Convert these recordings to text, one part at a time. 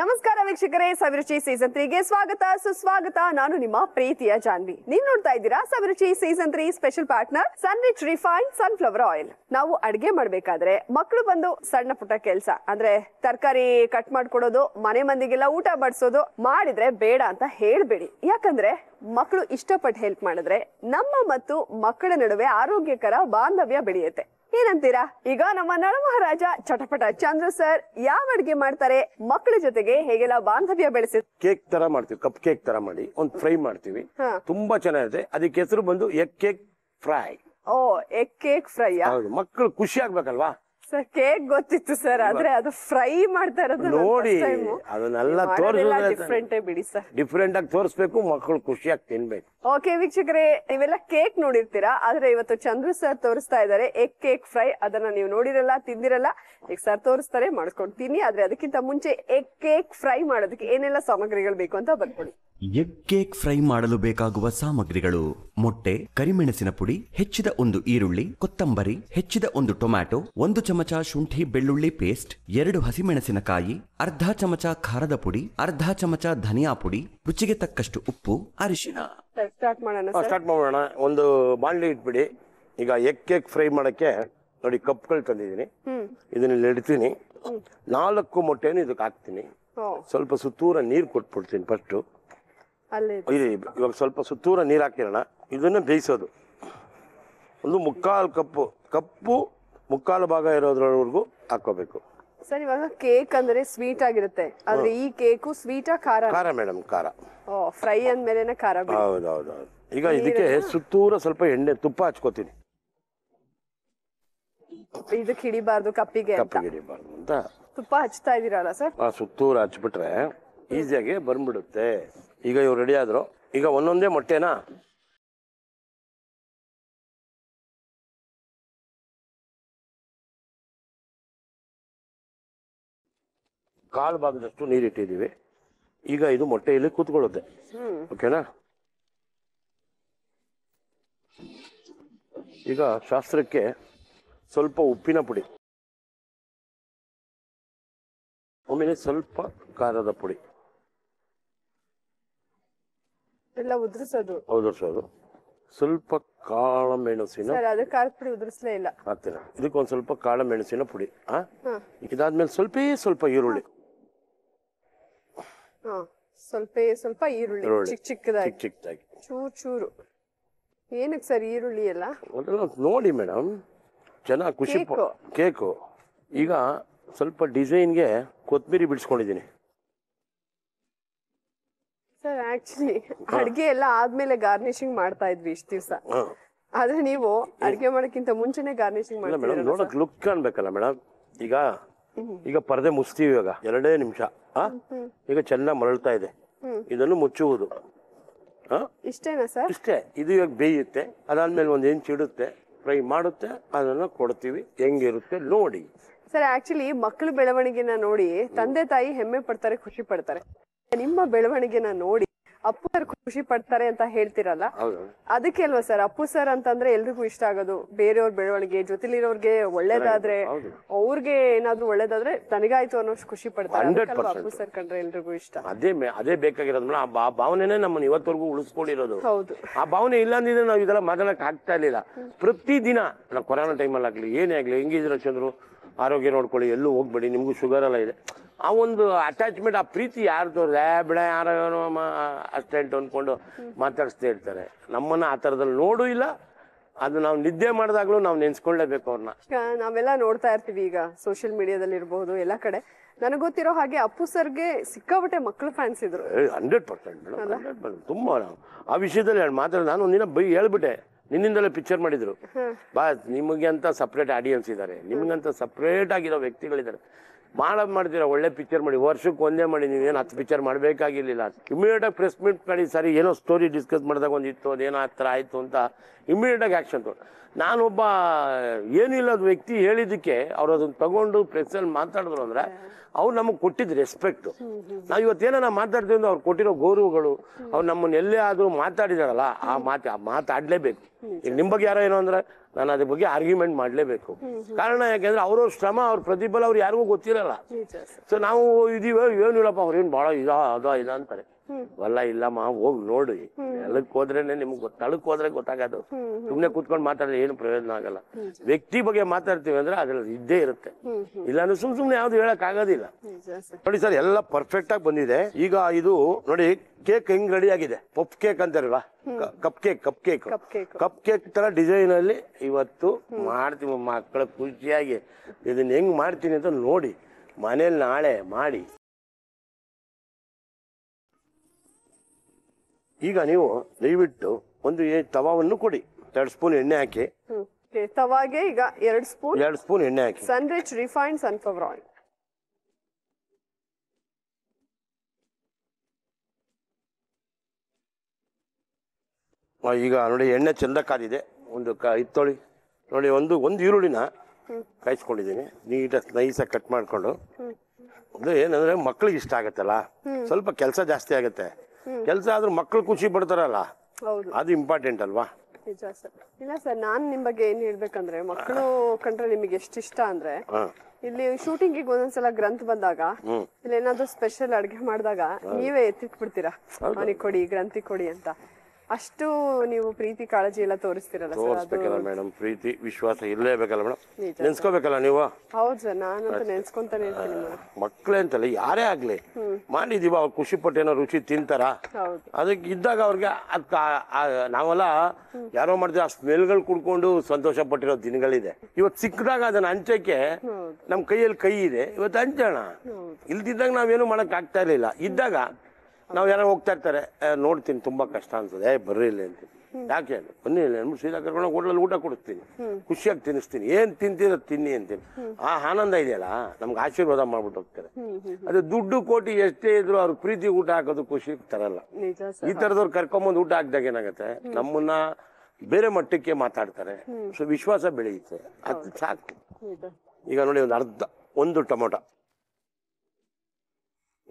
ನಮಸ್ಕಾರ ವೀಕ್ಷಕರೇ ಸವಿರುಚಿ ಸೀಸನ್ ತ್ರೀಗೆ ಸ್ವಾಗತ ಸುಸ್ವಾಗತ ನಾನು ನಿಮ್ಮ ಪ್ರೀತಿಯ ಜಾನ್ವಿ ನೀವ್ ನೋಡ್ತಾ ಇದ್ದೀರಾ Saviruchi season three special partner Sunrich sun sunflower oil ನಾವು ಅಡಿಗೆ ಮಾಡ್ಬೇಕಾದ್ರೆ ಮಕ್ಕಳು ಬಂದು ಸಣ್ಣ ಪುಟ್ಟ ಕೆಲಸ ಅಂದ್ರೆ ತರಕಾರಿ ಕಟ್ ಮಾಡ್ಕೊಡೋದು ಮನೆ ಮಂದಿಗೆಲ್ಲ ಊಟ ಮಾಡಿಸೋದು ಮಾಡಿದ್ರೆ ಬೇಡ ಅಂತ ಹೇಳ್ಬೇಡಿ ಯಾಕಂದ್ರೆ ಮಕ್ಕಳು ಇಷ್ಟಪಟ್ಟು ಹೆಲ್ಪ್ ಮಾಡಿದ್ರೆ ನಮ್ಮ ಮತ್ತು ಮಕ್ಕಳ ನಡುವೆ ಆರೋಗ್ಯಕರ ಬಾಂಧವ್ಯ ಬೆಳೆಯುತ್ತೆ ಏನಂತೀರಾ ಈಗ ನಮ್ಮ ನಳ ಮಹಾರಾಜ ಚಟಪಟ ಚಂದ್ರ ಸರ್ ಯಾವ ಅಡಿಗೆ ಮಾಡ್ತಾರೆ ಮಕ್ಕಳ ಜೊತೆಗೆ ಹೇಗೆಲ್ಲ ಬಾಂಧವ್ಯ ಬೆಳೆಸಿ ಕೇಕ್ ತರ ಮಾಡ್ತೀವಿ ಕಪ್ ಕೇಕ್ ತರ ಮಾಡಿ ಒಂದು ಫ್ರೈ ಮಾಡ್ತೀವಿ ತುಂಬಾ ಚೆನ್ನಾಗಿದೆ ಅದಕ್ಕೆ ಹೆಸರು ಬಂದು egg cake fry oh egg cake fry ಹೌದು ಮಕ್ಕಳು ಖುಷಿ ಆಗ್ಬೇಕಲ್ವಾ ಸರ್ ಕೇಕ್ ಗೊತ್ತಿತ್ತು ಸರ್ ಆದ್ರೆ ಅದು ಫ್ರೈ ಮಾಡ್ತಾ ಇರೋದು ನೋಡಿ ಅದನ್ನೆಲ್ಲ ಬಿಡಿ ಸರ್ ಡಿಫ್ರೆಂಟ್ ಆಗಿ ತೋರಿಸ್ಬೇಕು ಮಕ್ಕಳು ಖುಷಿಯಾಗಿ ತಿನ್ಬೇಕು ಓಕೆ ವೀಕ್ಷಕರೇ ನೀವೆಲ್ಲ ಕೇಕ್ ನೋಡಿರ್ತೀರಾ ಆದ್ರೆ ಇವತ್ತು ಚಂದ್ರು ಸರ್ ತೋರಿಸ್ತಾ ಇದ್ದಾರೆ ಎಗ್ ಕೇಕ್ ಫ್ರೈ ಅದನ್ನ ನೀವು ನೋಡಿರಲ್ಲ ತಿಂದಿರಲ್ಲ ಈಗ ಸರ್ ತೋರಿಸ್ತಾರೆ ಮಾಡ್ಕೊಂಡು ತಿನ್ನಿ ಆದ್ರೆ ಅದಕ್ಕಿಂತ ಮುಂಚೆ ಎಗ್ ಕೇಕ್ ಫ್ರೈ ಮಾಡೋದಕ್ಕೆ ಏನೆಲ್ಲ ಸಾಮಗ್ರಿಗಳು ಬೇಕು ಅಂತ ಬರ್ಕೊಳ್ಳಿ ಎಗ್ ಕೇಕ್ ಫ್ರೈ ಮಾಡಲು ಬೇಕಾಗುವ ಸಾಮಗ್ರಿಗಳು ಮೊಟ್ಟೆ ಕರಿಮೆಣಸಿನ ಪುಡಿ ಹೆಚ್ಚಿದ ಒಂದು ಈರುಳ್ಳಿ ಕೊತ್ತಂಬರಿ ಹೆಚ್ಚಿದ ಒಂದು ಟೊಮ್ಯಾಟೊ ಒಂದು ಚಮಚ ಶುಂಠಿ ಬೆಳ್ಳುಳ್ಳಿ ಪೇಸ್ಟ್ ಎರಡು ಹಸಿಮೆಣಸಿನಕಾಯಿ ಅರ್ಧ ಚಮಚ ಖಾರದ ಪುಡಿ ಅರ್ಧ ಚಮಚ ಧನಿಯಾ ಪುಡಿ ರುಚಿಗೆ ತಕ್ಕಷ್ಟು ಉಪ್ಪು ಅರಿಶಿನ ಸ್ಟಾರ್ಟ್ ಮಾಡೋಣ ಸ್ಟಾರ್ಟ್ ಮಾಡೋಣ ಒಂದು ಬಾಣಲಿ ಇಟ್ಬಿಡಿ ಈಗ ಎಗ್ ಕೇಕ್ ಫ್ರೈ ಮಾಡಕ್ಕೆ ನೋಡಿ ಕಪ್ಗಳು ತಂದಿದ್ದೀನಿ ಇದನ್ನ ಇಡ್ತೀನಿ ನಾಲ್ಕು ಮೊಟ್ಟೆನು ಇದಕ್ಕೆ ಹಾಕ್ತೀನಿ ಸ್ವಲ್ಪ ಸುತ್ತೂರ ನೀರು ಕೊಟ್ಬಿಡ್ತೀನಿ ಫಸ್ಟು ಅಲ್ಲೇ ಇವಾಗ ಸ್ವಲ್ಪ ಸುತ್ತೂರ ನೀರು ಹಾಕಿರೋಣ ಇದನ್ನ ಬೇಯಿಸೋದು ಒಂದು ಮುಕ್ಕಾಲು ಕಪ್ಪು ಕಪ್ಪು ಮುಕ್ಕಾಲು ಭಾಗ ಇರೋದ್ರವರೆಗೂ ಹಾಕೋಬೇಕು ಸರ್ ಇವಾಗ ಕೇಕ್ ಅಂದ್ರೆ ಸ್ವೀಟ್ ಆಗಿರುತ್ತೆ ಆದ್ರೆ ಈ ಕೇಕು ಸ್ವೀಟಾ ಖಾರ ಖಾರ ಮೇಡಮ್ ಖಾರ ಫ್ರೈ ಅಂದ್ಮೇಲೆ ಖಾರ ಬಿಡಿ. ಈಗ ಇದಕ್ಕೆ ಸುತ್ತೂರ ಸ್ವಲ್ಪ ಎಣ್ಣೆ ತುಪ್ಪ ಹಚ್ಕೋತೀನಿ ಇದಕ್ಕೆ ಹಿಡಿಬಾರ್ದು ಕಪ್ಪಿಗೆ ಹಿಡಿಬಾರ್ದು ಅಂತ ತುಪ್ಪ ಹಚ್ತಾ ಇದೀರಲ್ಲ ಸರ್ ಸುತ್ತೂರ ಹಚ್ಬಿಟ್ರೆ ಈಸಿಯಾಗಿ ಬಂದ್ಬಿಡುತ್ತೆ ಈಗ ಇವ್ರು ರೆಡಿ ಆದ್ರು ಈಗ ಒಂದೊಂದೇ ಮೊಟ್ಟೆನ ಕಾಲು ಭಾಗದಷ್ಟು ನೀರಿಟ್ಟಿದೀವಿ ಈಗ ಇದು ಮೊಟ್ಟೆಯಲ್ಲಿ ಕೂತ್ಕೊಳ್ಳುತ್ತೆ ಓಕೆನಾ ಈಗ ಶಾಸ್ತ್ರಕ್ಕೆ ಸ್ವಲ್ಪ ಉಪ್ಪಿನ ಪುಡಿ ಆಮೇಲೆ ಸ್ವಲ್ಪ ಖಾರದ ಪುಡಿ ಎಲ್ಲ ಉದ್ರಿಸೋದು ಉದುರ್ಸೋದು ಸ್ವಲ್ಪ ಕಾಳ ಮೆಣಸಿನ ಸರ್ ಅದು ಖಾರದ ಪುಡಿ ಉದುರಿಸ್ಲೇ ಇಲ್ಲ ಹಾಕ್ತೀರ ಇದಕ್ಕೆ ಒಂದು ಸ್ವಲ್ಪ ಕಾಳು ಮೆಣಸಿನ ಪುಡಿ ಆ ಹಾ ಇದಾದ್ಮೇಲೆ ಸ್ವಲ್ಪ ಸ್ವಲ್ಪ ಈರುಳ್ಳಿ ಹಾ ಸ್ವಲ್ಪ ಸ್ವಲ್ಪ ಈರುಳ್ಳಿ ಚಿಕ್ಕದಾಗಿ ಚಿಕ್ಕದಾಗಿ ಚೂರು ಚೂರು ಏನಕ್ಕೆ ಸರ್ ಈರುಳ್ಳಿ ಎಲ್ಲ ಅದೆಲ್ಲ ನೋಡಿ ಮೇಡಮ್ ಜನ ಖುಷಿ ಕೇಕು. ಕೇಕು ಈಗ ಸ್ವಲ್ಪ ಡಿಸೈನ್ಗೆ ಕೊತ್ತಂಬರಿ ಬಿಡಿಸ್ಕೊಂಡಿದ್ದೀನಿ ಸರ್ ಆಕ್ಚುಲಿ ಅಡ್ಗೆ ಎಲ್ಲ ಆದ್ಮೇಲೆ ಗಾರ್ನಿಶಿಂಗ್ ಮಾಡ್ತಾ ಇದ್ವಿ ಇಷ್ಟ ದಿವಸ ಆದ್ರೆ ನೀವು ಅಡ್ಗೆ ಮಾಡೋಕ್ಕಿಂತ ಮುಂಚೆನೆ ಗಾರ್ನಿಶಿಂಗ್ ಮಾಡ್ತೀರಾ ಮೇಡಮ್ ನೋಡಕ್ ಲುಕ್ ಅನ್ಬೇಕಲ್ಲ ಮೇಡಮ್ ಈಗ ಈಗ ಪರದೆ ಮುಚ್ತೀವಿ ಇವಾಗ ಎರಡೇ ನಿಮಿಷ ಈಗ ಚೆನ್ನಾಗಿ ಮರಳ್ತಾ ಇದೆ ಇದನ್ನು ಮುಚ್ಚುವುದು ಆ? ಇಷ್ಟೇನಾ ಸರ್ ಇಷ್ಟೇ ಇದು ಇವಾಗ ಬೇಯುತ್ತೆ ಅದಾದ್ಮೇಲೆ ಒಂದ್ ಇಂಚ್ ಇಡುತ್ತೆ ಫ್ರೈ ಮಾಡುತ್ತೆ ಅದನ್ನು ಕೊಡ್ತೀವಿ ಹೆಂಗಿರುತ್ತೆ ನೋಡಿ ಸರ್ ಆಕ್ಚುಲಿ ಮಕ್ಕಳ ಬೆಳವಣಿಗೆನ ನೋಡಿ ತಂದೆ ತಾಯಿ ಹೆಮ್ಮೆ ಪಡ್ತಾರೆ ಖುಷಿ ಪಡ್ತಾರೆ ನಿಮ್ಮ ಬೆಳವಣಿಗೆನ ನೋಡಿ ಅಪ್ಪು ಸರ್ ಖುಷಿ ಪಡ್ತಾರೆ ಅಂತ ಹೇಳ್ತಿರಲ್ಲ ಅದಕ್ಕೆ ಅಲ್ವಾ ಸರ್ ಅಪ್ಪು ಸರ್ ಅಂತಂದ್ರೆ ಎಲ್ರಿಗೂ ಇಷ್ಟ ಆಗೋದು ಬೇರೆಯವ್ರ ಬೆಳವಣಿಗೆ ಜೊತೆಲಿರೋರ್ಗೆ ಒಳ್ಳೇದಾದ್ರೆ ಅವ್ರಿಗೆ ಏನಾದ್ರೂ ಒಳ್ಳೇದಾದ್ರೆ ತನಗಾಯ್ತು ಅನ್ನೋಷ್ಟು ಖುಷಿ ಪಡ್ತಾರೆ ಅಪ್ಪು ಸರ್ ಕಂಡ್ರೆ ಎಲ್ರಿಗೂ ಇಷ್ಟ ಅದೇ ಅದೇ ಬೇಕಾಗಿರೋದು ಆ ಭಾವನೆನೇ ನಮ್ಮನ್ನ ಇವತ್ತವರೆಗೂ ಉಳಿಸ್ಕೊಂಡಿರೋದು ಹೌದು ಆ ಭಾವನೆ ಇಲ್ಲ ಅಂದ್ರೆ ನಾವು ಇದೆಲ್ಲ ಮಾತಾಡಕ್ ಆಗ್ತಾ ಇರ್ಲಿಲ್ಲ ಪ್ರತಿ ದಿನ ಕೊರೋನಾ ಟೈಮಲ್ಲಿ ಆಗ್ಲಿ ಏನೇ ಆಗ್ಲಿ ಹೆಂಗಿದ್ರು ಚಂದ್ರು ಆರೋಗ್ಯ ನೋಡ್ಕೊಳ್ಳಿ ಎಲ್ಲೂ ಹೋಗ್ಬೇಡಿ ನಿಮ್ಗೂ ಶುಗರ್ ಎಲ್ಲ ಇದೆ ಆ ಒಂದು ಅಟ್ಯಾಚ್ಮೆಂಟ್ ಆ ಪ್ರೀತಿ ಯಾರು ತೋರಿದೆ ಬಿಡ ಯಾರೋ ಅಸ್ಟೆಂಟ್ ಅಂದ್ಕೊಂಡು ಮಾತಾಡಿಸ್ತಾ ಇರ್ತಾರೆ ನಮ್ಮನ್ನ ಆ ಥರದಲ್ಲಿ ನೋಡು ಇಲ್ಲ ಅದು ನಾವು ನಿದ್ದೆ ಮಾಡಿದಾಗಲೂ ನಾವು ನೆನ್ಸ್ಕೊಳ್ಳೇಬೇಕು ಅವ್ರನ್ನ ನಾವೆಲ್ಲ ನೋಡ್ತಾ ಇರ್ತೀವಿ ಈಗ ಸೋಷಿಯಲ್ ಮೀಡಿಯಾದಲ್ಲಿ ಇರಬಹುದು ಎಲ್ಲ ಕಡೆ ನನಗೆ ಗೊತ್ತಿರೋ ಹಾಗೆ ಅಪ್ಪು ಸರ್ಗೆ ಸಿಕ್ಕಾಬಟ್ಟೆ ಮಕ್ಕಳು ಫ್ಯಾನ್ಸ್ ಇದ್ರು ಹಂಡ್ರೆಡ್ ಪರ್ಸೆಂಟ್ ತುಂಬಾ ಆ ವಿಷಯದಲ್ಲಿ ಮಾತ್ರ ನಾನು ಒಂದಿನ ಬೈ ಹೇಳ್ಬಿಟ್ಟೆ ನಿನ್ನಿಂದಲೇ ಪಿಕ್ಚರ್ ಮಾಡಿದ್ರು ಬಾ ನಿಮಗೆ ಅಂತ ಸಪ್ರೇಟ್ ಆಡಿಯನ್ಸ್ ಇದ್ದಾರೆ ನಿಮಗಂತ ಸಪ್ರೇಟ್ ಆಗಿರೋ ವ್ಯಕ್ತಿಗಳಿದ್ದಾರೆ ಮಾಡೋದು ಮಾಡ್ತೀರಾ ಒಳ್ಳೆ ಪಿಕ್ಚರ್ ಮಾಡಿ ವರ್ಷಕ್ಕೆ ಒಂದೇ ಮಾಡಿ ನೀವೇನು ಹತ್ತು ಪಿಕ್ಚರ್ ಮಾಡಬೇಕಾಗಿರಲಿಲ್ಲ ಇಮಿಡಿಯೇಟಾಗಿ ಪ್ರೆಸ್ ಮೀಟ್ ಮಾಡಿ ಸರಿ ಏನೋ ಸ್ಟೋರಿ ಡಿಸ್ಕಸ್ ಮಾಡಿದಾಗ ಒಂದು ಇತ್ತು ಅದೇನೋ ಆ ಥರ ಆಯಿತು ಅಂತ ಇಮಿಡಿಯೇಟಾಗಿ ಆ್ಯಕ್ಷನ್ ತೊಗೊಂಡು ನಾನೊಬ್ಬ ಇಲ್ಲದ ವ್ಯಕ್ತಿ ಹೇಳಿದ್ದಕ್ಕೆ ಅವ್ರು ಅದನ್ನ ತಗೊಂಡು ಪ್ರೆಸ್ಸಲ್ಲಿ ಮಾತಾಡಿದ್ರು ಅಂದರೆ ಅವ್ರು ನಮಗೆ ಕೊಟ್ಟಿದ್ದು ರೆಸ್ಪೆಕ್ಟು ನಾವು ಇವತ್ತೇನ ಮಾತಾಡ್ತೀವಿ ಅಂದ್ರೆ ಅವ್ರು ಕೊಟ್ಟಿರೋ ಗೌರವಗಳು ಅವ್ರು ನಮ್ಮನ್ನ ಎಲ್ಲೇ ಆದರೂ ಮಾತಾಡಿದಾರಲ್ಲ ಆ ಮಾತು ಆ ಮಾತಾಡಲೇಬೇಕು ಈಗ ನಿಮ್ಮ ಬಗ್ಗೆ ಯಾರೋ ಏನೋ ಅಂದರೆ ನಾನು ಅದ್ರ ಬಗ್ಗೆ ಆರ್ಗ್ಯುಮೆಂಟ್ ಮಾಡಲೇಬೇಕು ಕಾರಣ ಯಾಕೆಂದ್ರೆ ಅವರ ಶ್ರಮ ಅವ್ರ ಪ್ರತಿಫಲ ಅವ್ರು ಯಾರಿಗೂ ಗೊತ್ತಿರಲ್ಲ ಸೊ ನಾವು ಇದೀವ ಏನಿಲ್ಲಪ್ಪ ಅವ್ರೇನು ಭಾಳ ಇದ ಅದ ಇದ ಅಂತಾರೆ ವಲ್ಲ ಇಲ್ಲಮ್ಮ ಹೋಗಿ ನೋಡಿ ಎಲ್ಲಕ್ ಹೋದ್ರೇನೆ ನಿಮ್ಗೆ ತಳಕ್ ಹೋದ್ರೆ ಗೊತ್ತಾಗೋದು ಸುಮ್ನೆ ಕುತ್ಕೊಂಡ್ ಮಾತಾಡಿದ್ರೆ ಏನು ಪ್ರಯೋಜನ ಆಗಲ್ಲ ವ್ಯಕ್ತಿ ಬಗ್ಗೆ ಮಾತಾಡ್ತೀವಿ ಅಂದ್ರೆ ಅದ್ರಲ್ಲಿ ಇದ್ದೇ ಇರುತ್ತೆ ಇಲ್ಲಾಂದ್ರೆ ಸುಮ್ ಸುಮ್ನೆ ಯಾವ್ದು ಹೇಳಕ್ ಆಗೋದಿಲ್ಲ ನೋಡಿ ಸರ್ ಎಲ್ಲ ಪರ್ಫೆಕ್ಟ್ ಆಗಿ ಬಂದಿದೆ ಈಗ ಇದು ನೋಡಿ ಕೇಕ್ ಹೆಂಗ್ ರೆಡಿ ಆಗಿದೆ ಪಪ್ ಕೇಕ್ ಅಂತಾರಲ್ಲ cupcake cupcake cupcake ತರ ಡಿಸೈನ್ ಅಲ್ಲಿ ಇವತ್ತು ಮಾಡ್ತೀವಿ ಮಕ್ಕಳ ಖುಷಿಯಾಗಿ ಇದನ್ನ ಹೆಂಗ್ ಮಾಡ್ತೀನಿ ಅಂತ ನೋಡಿ ಮನೇಲಿ ನಾಳೆ ಮಾಡಿ ಈಗ ನೀವು ದಯವಿಟ್ಟು ಒಂದು ತವಾವನ್ನು ಕೊಡಿ ಎರಡು ಸ್ಪೂನ್ ಎಣ್ಣೆ ಹಾಕಿ ತವಾಗೆ ಈಗ ಎರಡು ಸ್ಪೂನ್ ಎರಡು ಸ್ಪೂನ್ ಎಣ್ಣೆ ಹಾಕಿ ಸನ್ರಿಚ್ ರಿಫೈನ್ ಸನ್ಫ್ಲವರ್ ಆಯಿಲ್ ಈಗ ನೋಡಿ ಎಣ್ಣೆ ಚೆಂದಕ್ಕಾದಿದೆ ಕಾದಿದೆ ಒಂದು ಕ ನೋಡಿ ಒಂದು ಒಂದು ಈರುಳ್ಳಿನ ಕಾಯಿಸ್ಕೊಂಡಿದ್ದೀನಿ ನೀಟಾಗಿ ನೈಸಾಗಿ ಕಟ್ ಮಾಡಿಕೊಂಡು ಏನಂದ್ರೆ ಮಕ್ಕಳಿಗೆ ಇಷ್ಟ ಆಗತ್ತಲ್ಲ ಸ್ವಲ್ಪ ಕೆಲಸ ಜಾಸ್ತಿ ಆಗುತ್ತೆ ಕೆಲಸ ಆದ್ರೂ ಮಕ್ಕಳು ಖುಷಿ ಪಡ್ತಾರಲ್ಲ ಹೌದು ಅದು ಇಂಪಾರ್ಟೆಂಟ್ ಅಲ್ವಾ ನಿಜ ಸರ್ ಇಲ್ಲ ಸರ್ ನಾನು ನಿಮ್ಮ ಬಗ್ಗೆ ಏನ್ ಹೇಳ್ಬೇಕಂದ್ರೆ ಮಕ್ಕಳು ಕಂಡ್ರೆ ನಿಮಗೆ ಇಷ್ಟ ಅಂದ್ರೆ ಇಲ್ಲಿ ಶೂಟಿಂಗ್ ಒಂದೊಂದ್ಸಲ ಗ್ರಂಥ ಬಂದಾಗ ಇಲ್ಲಿ ಏನಾದ್ರು ಸ್ಪೆಷಲ್ ಅಡ್ಗೆ ಮಾಡಿದಾಗ ನೀವೇ ಎತ್ತಿಟ್ಬಿಡ್ತೀರಾ ಅವನಿಗೆ ಕೊಡಿ ಗ್ರಂಥಿ ಕೊಡಿ ಅಂತ ಅಷ್ಟು ನೀವು ಪ್ರೀತಿ ಕಾಳಜಿ ಎಲ್ಲ ತೋರಿಸ್ತಿರಲ್ಲ ತೋರಿಸ್ಬೇಕಲ್ಲ ಮೇಡಮ್ ಪ್ರೀತಿ ವಿಶ್ವಾಸ ಇರಲೇಬೇಕಲ್ಲ ಮೇಡಮ್ ನೆನ್ಸ್ಕೋಬೇಕಲ್ಲ ನೀವು ಹೌದು ನಾನಂತೂ ನೆನ್ಸ್ಕೊಂತಾನೆ ಅಂತಲ್ಲ ಯಾರೇ ಆಗ್ಲಿ ಮಾಡಿದೀವ ಅವ್ರು ಖುಷಿ ಪಟ್ಟೇನೋ ರುಚಿ ತಿಂತಾರ ಅದಕ್ಕೆ ಇದ್ದಾಗ ಅವ್ರಿಗೆ ನಾವೆಲ್ಲ ಯಾರೋ ಮಾಡಿದ್ರೆ ಆ ಸ್ಮೆಲ್ಗಳು ಕುಡ್ಕೊಂಡು ಸಂತೋಷ ಪಟ್ಟಿರೋ ದಿನಗಳಿದೆ ಇವತ್ತು ಸಿಕ್ಕದಾಗ ಅದನ್ನ ಹಂಚಕ್ಕೆ ನಮ್ಮ ಕೈಯಲ್ಲಿ ಕೈ ಇದೆ ಇವತ್ತು ಹಂಚೋಣ ಇಲ್ದಿದ್ದಾಗ ನಾವೇನು ಮಾಡಕ್ ಆಗ್ತಾ ಇರ್ಲಿಲ್ಲ ಇದ್ದಾಗ ನಾವು ಯಾರೋ ಹೋಗ್ತಾ ಇರ್ತಾರೆ ನೋಡ್ತೀನಿ ತುಂಬಾ ಕಷ್ಟ ಅನ್ಸದೆ ಏ ಬರ್ರಿ ಇಲ್ಲಿ ಅಂತ ಯಾಕೆ ಅಂದ್ರೆ, ಬನ್ನಿ ಇಲ್ಲಿ ಸೀದಾ ಕರ್ಕೊಂಡು ಹೋಟ್ಲಲ್ಲಿ ಊಟ ಕೊಡಿಸ್ತೀನಿ ಖುಷಿಯಾಗಿ ತಿನ್ನಿಸ್ತೀನಿ ಏನ್ ತಿಂತಿರೋ ತಿನ್ನಿ ಅಂತೀನಿ ಆ ಆನಂದ ಇದೆಯಲ್ಲ ನಮ್ಗೆ ಆಶೀರ್ವಾದ ಮಾಡ್ಬಿಟ್ಟು ಹೋಗ್ತಾರೆ ಅದು ದುಡ್ಡು ಕೋಟಿ ಎಷ್ಟೇ ಇದ್ರು ಅವ್ರ ಪ್ರೀತಿ ಊಟ ಹಾಕೋದು ಖುಷಿ ತರಲ್ಲ ಈ ತರದವ್ರು ಕರ್ಕೊಂಬಂದು ಊಟ ಹಾಕಿದಾಗ ಏನಾಗುತ್ತೆ ನಮ್ಮನ್ನ ಬೇರೆ ಮಟ್ಟಕ್ಕೆ ಮಾತಾಡ್ತಾರೆ ಸೊ ವಿಶ್ವಾಸ ಬೆಳೆಯುತ್ತೆ ಅದು ಸಾಕು ಈಗ ನೋಡಿ ಒಂದು ಅರ್ಧ ಒಂದು ಟೊಮೊಟೊ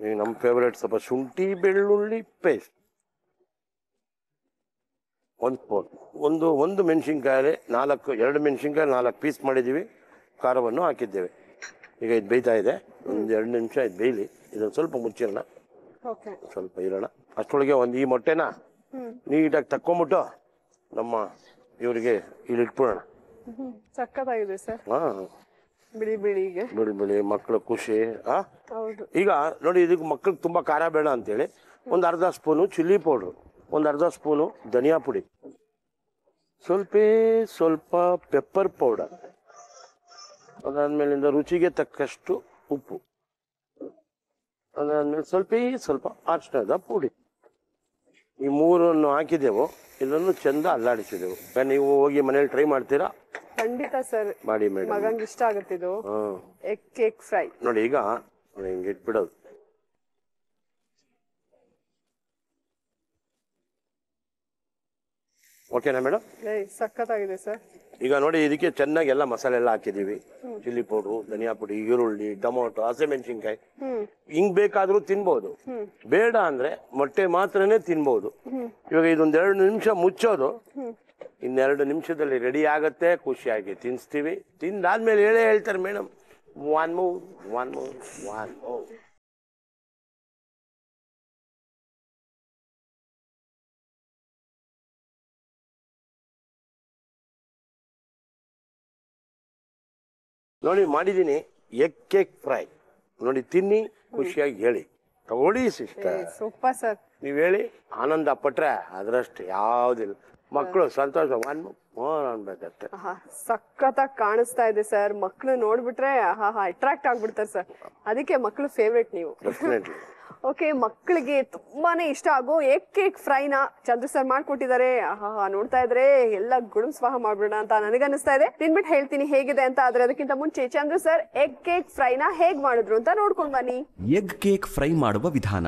ಈಗ ನಮ್ಮ ಫೇವ್ರೇಟ್ ಸ್ವಲ್ಪ ಶುಂಠಿ ಬೆಳ್ಳುಳ್ಳಿ ಪೇಸ್ಟ್ ಒಂದು ಸ್ಪೂನ್ ಒಂದು ಒಂದು ಮೆಣಸಿನ್ಕಾಯಿ ನಾಲ್ಕು ಎರಡು ಮೆಣಸಿನ್ಕಾಯಿ ನಾಲ್ಕು ಪೀಸ್ ಮಾಡಿದ್ದೀವಿ ಖಾರವನ್ನು ಹಾಕಿದ್ದೇವೆ ಈಗ ಇದು ಬೇಯ್ತಾ ಇದೆ ಒಂದು ಎರಡು ನಿಮಿಷ ಇದು ಬೇಯಲಿ ಇದು ಸ್ವಲ್ಪ ಮುಚ್ಚಿರೋಣ ಸ್ವಲ್ಪ ಇರೋಣ ಅಷ್ಟೊಳಗೆ ಒಂದು ಈ ಮೊಟ್ಟೆನ ನೀಟಾಗಿ ತಕ್ಕೊಂಬಿಟ್ಟು ನಮ್ಮ ಇವರಿಗೆ ಇಲ್ಲಿ ಇಟ್ಬಿಡೋಣ ಸಕ್ಕತ್ತಾಗಿದೆ ಸರ್ ಹಾಂ ಬಿಳಿ ಬಿಳಿ ಬಿಳಿ ಮಕ್ಕಳ ಖುಷಿ ಹೌದು ಈಗ ನೋಡಿ ಇದಕ್ಕೆ ಮಕ್ಕಳಿಗೆ ತುಂಬಾ ಖಾರ ಬೇಡ ಅಂತೇಳಿ ಒಂದು ಅರ್ಧ ಸ್ಪೂನು ಚಿಲ್ಲಿ ಪೌಡ್ರು ಒಂದು ಅರ್ಧ ಸ್ಪೂನು ಧನಿಯಾ ಪುಡಿ ಸ್ವಲ್ಪ ಸ್ವಲ್ಪ ಪೆಪ್ಪರ್ ಪೌಡರ್ ಅದಾದ್ಮೇಲಿಂದ ರುಚಿಗೆ ತಕ್ಕಷ್ಟು ಉಪ್ಪು ಅದಾದ್ಮೇಲೆ ಸ್ವಲ್ಪ ಸ್ವಲ್ಪ ಅರ್ಶನದ ಪುಡಿ ಈ ಮೂರನ್ನು ಹಾಕಿದೆವು ಇದನ್ನು ಚೆಂದ ಅಲ್ಲಾಡಿಸಿದೆವು ನೀವು ಹೋಗಿ ಮನೇಲಿ ಟ್ರೈ ಮಾಡ್ತೀರಾ ಖಂಡಿತ ಸರ್ ಮಾಡಿ ಮೇಡಮ್ ಇಷ್ಟ ಆಗುತ್ತೆ ಇದು ಎಗ್ ಕೇಕ್ ಫ್ರೈ ನೋಡಿ ಈಗ ನೋಡಿ ಹಿಂಗೆ ಇಟ್ಬಿಡೋದು ಓಕೆನಾ ಮೇಡಮ್ ಸಖತ್ತಾಗಿದೆ ಸರ್ ಈಗ ನೋಡಿ ಇದಕ್ಕೆ ಚೆನ್ನಾಗಿ ಎಲ್ಲ ಮಸಾಲೆ ಎಲ್ಲ ಹಾಕಿದೀವಿ ಚಿಲ್ಲಿ ಪೌಡ್ರು ಧನಿಯಾ ಪುಡಿ ಈರುಳ್ಳಿ ಟೊಮೊಟೊ ಹಸಿಮೆಣಸಿನ್ಕಾಯಿ ಹಿಂಗ್ ಬೇಕಾದ್ರೂ ತಿನ್ಬೋದು ಬೇಡ ಅಂದ್ರೆ ಮೊಟ್ಟೆ ಮಾತ್ರನೇ ತಿನ್ಬೋದು ಇವಾಗ ಇದೊಂದ್ ಎರಡು ನಿಮಿಷ ಮುಚ್ಚೋದು ಇನ್ನೆರಡು ನಿಮಿಷದಲ್ಲಿ ರೆಡಿ ಆಗುತ್ತೆ ಖುಷಿಯಾಗಿ ತಿನ್ನಿಸ್ತೀವಿ ತಿಂದಾದ್ಮೇಲೆ ಹೇಳೇ ಹೇಳ್ತಾರೆ madam one move one move one move ನೋಡಿ ಮಾಡಿದ್ದೀನಿ ಎಗ್ ಕೇಕ್ ಫ್ರೈ ನೋಡಿ ತಿನ್ನಿ ಖುಷಿಯಾಗಿ ಹೇಳಿ ತಗೊಳ್ಳಿ ಸಿಸ್ಟರ್ ಸೂಪರ್ ಸರ್ ನೀವು ಹೇಳಿ ಆನಂದ ಪಟ್ರೆ ಅದರಷ್ಟು ಯಾವುದಿಲ್ಲ ಮಕ್ಕಳು ಸಂತೋಷ ಒನ್ ಮೋರ್ ಸಖತ್ತಾಗಿ ಕಾಣಿಸ್ತಾ ಇದೆ ಸರ್ ಮಕ್ಕಳು ನೋಡ್ಬಿಟ್ರೆ ಅಟ್ರಾಕ್ಟ್ ಆಗ್ಬಿಡ್ತಾರೆ ಸರ್ ಅದಕ್ಕೆ ಮಕ್ಕಳು ಫೇವ್ರೇಟ್ ನೀವು ಓಕೆ ಮಕ್ಕಳಿಗೆ ತುಂಬಾನೇ ಇಷ್ಟ ಆಗೋ ಎಗ್ ಕೇಕ್ ಫ್ರೈನ ಚಂದ್ರ ಸರ್ ಮಾಡ್ಕೊಟ್ಟಿದ್ದಾರೆ ನೋಡ್ತಾ ಇದ್ರೆ ಎಲ್ಲ ಗುಡುಮ್ ಸ್ವಾಹ ಮಾಡ್ಬಿಡೋಣ ಅಂತ ನನಗನ್ನಿಸ್ತಾ ಇದೆ ತಿನ್ಬಿಟ್ಟು ಹೇಳ್ತೀನಿ ಹೇಗಿದೆ ಅಂತ ಆದ್ರೆ ಅದಕ್ಕಿಂತ ಮುಂಚೆ ಚಂದ್ರು ಸರ್ ಎಗ್ ಕೇಕ್ ಫ್ರೈನ ಹೇಗ್ ಮಾಡಿದ್ರು ಅಂತ ನೋಡ್ಕೊಂಡ್ ಬನ್ನಿ ಎಗ್ ಕೇಕ್ ಫ್ರೈ ಮಾಡುವ ವಿಧಾನ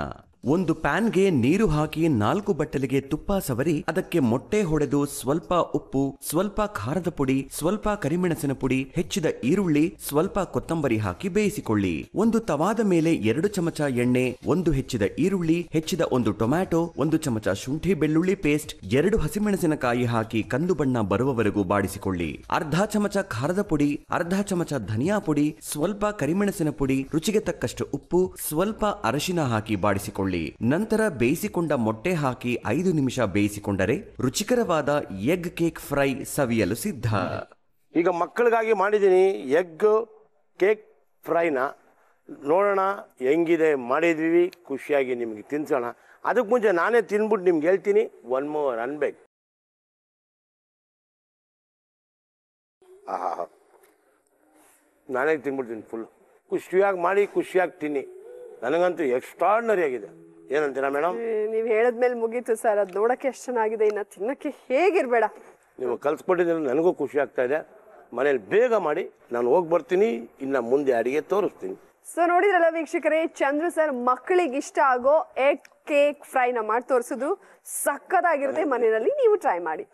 ಒಂದು ಪ್ಯಾನ್ಗೆ ನೀರು ಹಾಕಿ ನಾಲ್ಕು ಬಟ್ಟಲಿಗೆ ತುಪ್ಪ ಸವರಿ ಅದಕ್ಕೆ ಮೊಟ್ಟೆ ಹೊಡೆದು ಸ್ವಲ್ಪ ಉಪ್ಪು ಸ್ವಲ್ಪ ಖಾರದ ಪುಡಿ ಸ್ವಲ್ಪ ಕರಿಮೆಣಸಿನ ಪುಡಿ ಹೆಚ್ಚಿದ ಈರುಳ್ಳಿ ಸ್ವಲ್ಪ ಕೊತ್ತಂಬರಿ ಹಾಕಿ ಬೇಯಿಸಿಕೊಳ್ಳಿ ಒಂದು ತವಾದ ಮೇಲೆ ಎರಡು ಚಮಚ ಎಣ್ಣೆ ಒಂದು ಹೆಚ್ಚಿದ ಈರುಳ್ಳಿ ಹೆಚ್ಚಿದ ಒಂದು ಟೊಮ್ಯಾಟೊ ಒಂದು ಚಮಚ ಶುಂಠಿ ಬೆಳ್ಳುಳ್ಳಿ ಪೇಸ್ಟ್ ಎರಡು ಹಸಿಮೆಣಸಿನಕಾಯಿ ಹಾಕಿ ಕಂದು ಬಣ್ಣ ಬರುವವರೆಗೂ ಬಾಡಿಸಿಕೊಳ್ಳಿ ಅರ್ಧ ಚಮಚ ಖಾರದ ಪುಡಿ ಅರ್ಧ ಚಮಚ ಧನಿಯಾ ಪುಡಿ ಸ್ವಲ್ಪ ಕರಿಮೆಣಸಿನ ಪುಡಿ ರುಚಿಗೆ ತಕ್ಕಷ್ಟು ಉಪ್ಪು ಸ್ವಲ್ಪ ಅರಶಿನ ಹಾಕಿ ಬಾಡಿಸಿಕೊಳ್ಳಿ ನಂತರ ಬೇಯಿಸಿಕೊಂಡ ಮೊಟ್ಟೆ ಹಾಕಿ ಐದು ನಿಮಿಷ ಬೇಯಿಸಿಕೊಂಡರೆ ರುಚಿಕರವಾದ ಎಗ್ ಕೇಕ್ ಫ್ರೈ ಸವಿಯಲು ಸಿದ್ಧ ಈಗ ಮಕ್ಕಳಿಗಾಗಿ ಮಾಡಿದ್ದೀನಿ ಎಗ್ ಕೇಕ್ ಫ್ರೈನ ನೋಡೋಣ ಹೆಂಗಿದೆ ಮಾಡಿದ್ವಿ ಖುಷಿಯಾಗಿ ನಿಮಗೆ ತಿನ್ಸೋಣ ಅದಕ್ಕೆ ಮುಂಚೆ ನಾನೇ ತಿನ್ಬಿಟ್ಟು ನಿಮ್ಗೆ ಹೇಳ್ತೀನಿ ಒನ್ ಮೋರ್ ಅನ್ಬೇಕು ಆಹಾ ನಾನೇ ತಿನ್ಬಿಡ್ತೀನಿ ಫುಲ್ ಖುಷಿಯಾಗಿ ಮಾಡಿ ಖುಷಿಯಾಗಿ ತಿನ್ನಿ ನನಗಂತೂ ಎಕ್ಸ್ಟ್ರಾಡ್ನರಿ ಆಗಿದೆ ಏನಂತೀರಾ ಮೇಡಮ್ ನೀವು ಹೇಳದ್ಮೇಲೆ ಮುಗೀತು ಸರ್ ಅದು ನೋಡಕ್ಕೆ ಎಷ್ಟು ಚೆನ್ನಾಗಿದೆ ಇನ್ನ ತಿನ್ನಕ್ಕೆ ಹೇಗಿರ್ಬೇಡ ನೀವು ಕಲ್ಸ್ಕೊಟ್ಟಿದ್ರೆ ನನಗೂ ಖುಷಿ ಆಗ್ತಾ ಇದೆ ಮನೇಲಿ ಬೇಗ ಮಾಡಿ ನಾನು ಹೋಗಿ ಬರ್ತೀನಿ ಇನ್ನ ಮುಂದೆ ಅಡಿಗೆ ತೋರಿಸ್ತೀನಿ ಸೊ ನೋಡಿದ್ರಲ್ಲ ವೀಕ್ಷಕರೇ ಚಂದ್ರು ಸರ್ ಮಕ್ಕಳಿಗೆ ಇಷ್ಟ ಆಗೋ ಎಗ್ ಕೇಕ್ ಫ್ರೈನ ಮಾಡಿ ತೋರಿಸೋದು ಸಕ್ಕತ್ತಾಗಿರುತ್ತೆ ಮನೆಯಲ್ಲಿ ನೀವು ಟ್ರೈ ಮಾಡಿ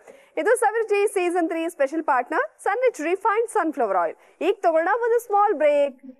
ಇದು Saviruchi season three special partner Sunrich refined sunflower oil ಈಗ ತಗೊಳ್ಳೋಣ ಒಂದು ಸ್ಮಾಲ್ ಬ್ರೇಕ್